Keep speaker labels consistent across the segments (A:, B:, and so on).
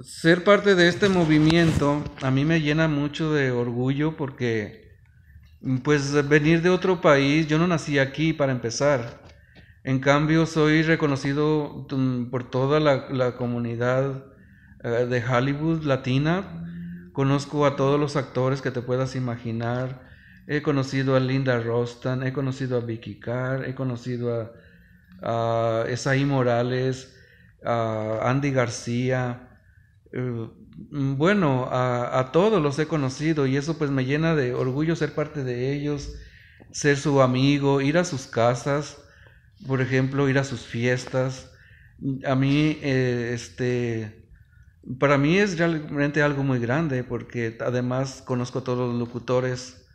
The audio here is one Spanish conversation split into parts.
A: ser parte de este movimiento a mí me llena mucho de orgullo porque pues venir de otro país, yo no nací aquí para empezar. En cambio, soy reconocido mm, por toda la, comunidad eh, de Hollywood latina. Conozco a todos los actores que te puedas imaginar. He conocido a Linda Rostan, he conocido a Vicky Carr, he conocido a, a Esaí Morales, a Andy García, eh, bueno, a, todos los he conocido y eso pues me llena de orgullo ser parte de ellos, ser su amigo, ir a sus casas, por ejemplo, ir a sus fiestas. A mí, eh, este, para mí es realmente algo muy grande porque además conozco a todos los locutores,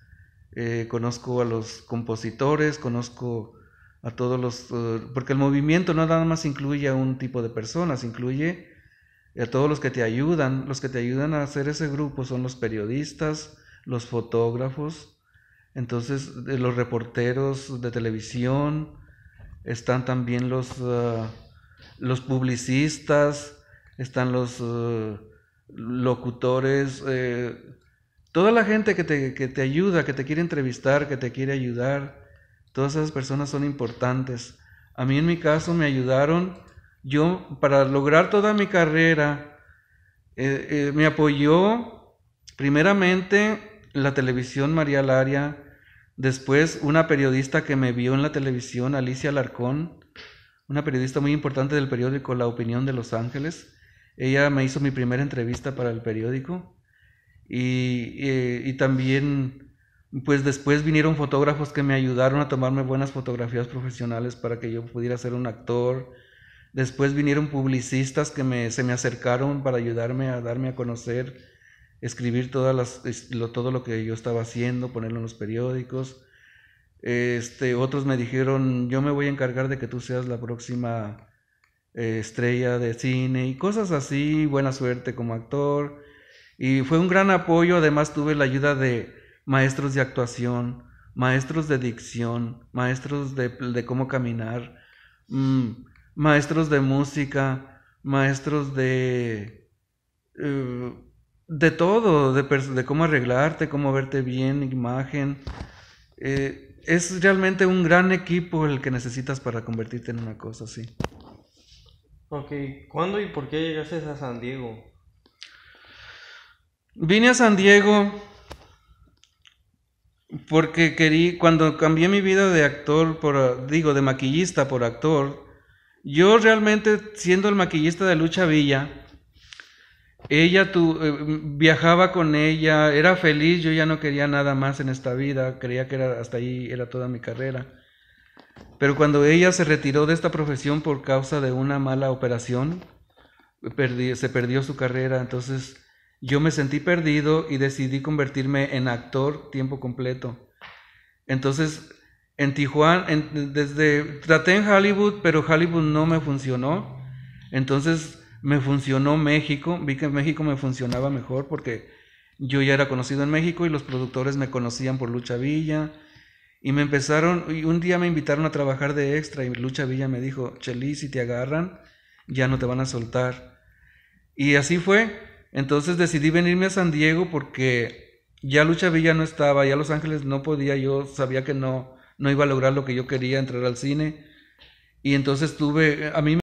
A: eh, conozco a los compositores, conozco a todos los... porque el movimiento no nada más incluye a un tipo de personas, incluye a todos los que te ayudan, los que te ayudan a hacer ese grupo son los periodistas, los fotógrafos, entonces eh, los reporteros de televisión, están también los, eh, los publicistas, están los eh, locutores, toda la gente que te, que te ayuda, que te quiere entrevistar, que te quiere ayudar, todas esas personas son importantes. A mí en mi caso me ayudaron yo, para lograr toda mi carrera, eh, eh, me apoyó primeramente la televisión María Laria, después una periodista que me vio en la televisión, Alicia Alarcón, una periodista muy importante del periódico La Opinión de Los Ángeles. Ella me hizo mi primera entrevista para el periódico y, eh, y también, pues después vinieron fotógrafos que me ayudaron a tomarme buenas fotografías profesionales para que yo pudiera ser un actor, Después vinieron publicistas que se me acercaron para ayudarme a darme a conocer, escribir todas todo lo que yo estaba haciendo, ponerlo en los periódicos. Este, otros me dijeron, yo me voy a encargar de que tú seas la próxima eh, estrella de cine y cosas así, buena suerte como actor. Y fue un gran apoyo, además tuve la ayuda de maestros de actuación, maestros de dicción, maestros de, cómo caminar. Mm, maestros de música, maestros de... Eh, de todo, de, cómo arreglarte, cómo verte bien, imagen. Eh, es realmente un gran equipo el que necesitas para convertirte en una cosa así. Ok, ¿cuándo y por qué llegaste a San Diego? Vine a San Diego porque querí, cuando cambié mi vida de actor, por, digo, de maquillista por actor, yo realmente, siendo el maquillista de Lucha Villa, ella tú eh, viajaba con ella, era feliz, yo ya no quería nada más en esta vida, creía que hasta ahí era toda mi carrera. Pero cuando ella se retiró de esta profesión por causa de una mala operación, se perdió su carrera, entonces yo me sentí perdido y decidí convertirme en actor tiempo completo. Entonces en Tijuana, desde, traté en Hollywood, pero Hollywood no me funcionó. Entonces me funcionó México, vi que México me funcionaba mejor porque yo ya era conocido en México y los productores me conocían por Lucha Villa. Y me empezaron, y un día me invitaron a trabajar de extra y Lucha Villa me dijo, Cheli, si te agarran, ya no te van a soltar. Y así fue. Entonces decidí venirme a San Diego porque ya Lucha Villa no estaba, ya Los Ángeles no podía, yo sabía que no, no iba a lograr lo que yo quería, entrar al cine. Y entonces tuve, a mí